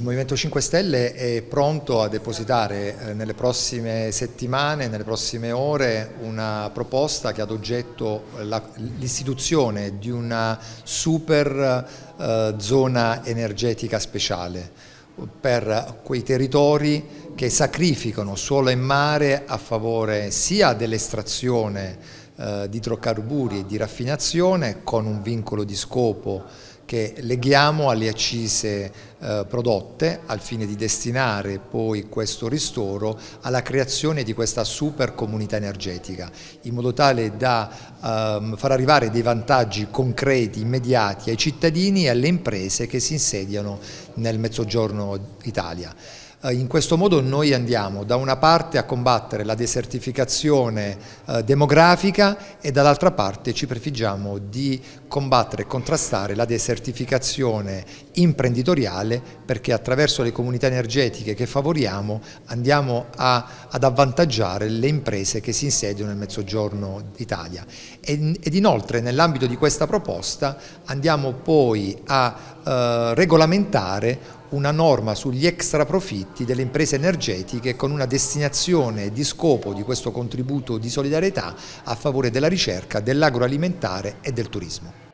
Il Movimento 5 Stelle è pronto a depositare eh, nelle prossime settimane, nelle prossime ore, una proposta che ha ad oggetto l'istituzione di una super eh, zona energetica speciale per quei territori che sacrificano suolo e mare a favore sia dell'estrazione eh, di idrocarburi e di raffinazione con un vincolo di scopo che leghiamo alle accise eh, prodotte al fine di destinare poi questo ristoro alla creazione di questa super comunità energetica in modo tale da ehm, far arrivare dei vantaggi concreti, immediati ai cittadini e alle imprese che si insediano nel mezzogiorno Italia. Eh, in questo modo noi andiamo da una parte a combattere la desertificazione eh, demografica e dall'altra parte ci prefiggiamo di combattere e contrastare la desertificazione imprenditoriale nazionale perché attraverso le comunità energetiche che favoriamo andiamo a, ad avvantaggiare le imprese che si insediano nel mezzogiorno d'Italia ed inoltre nell'ambito di questa proposta andiamo poi a eh, regolamentare una norma sugli extra profitti delle imprese energetiche con una destinazione di scopo di questo contributo di solidarietà a favore della ricerca, dell'agroalimentare e del turismo.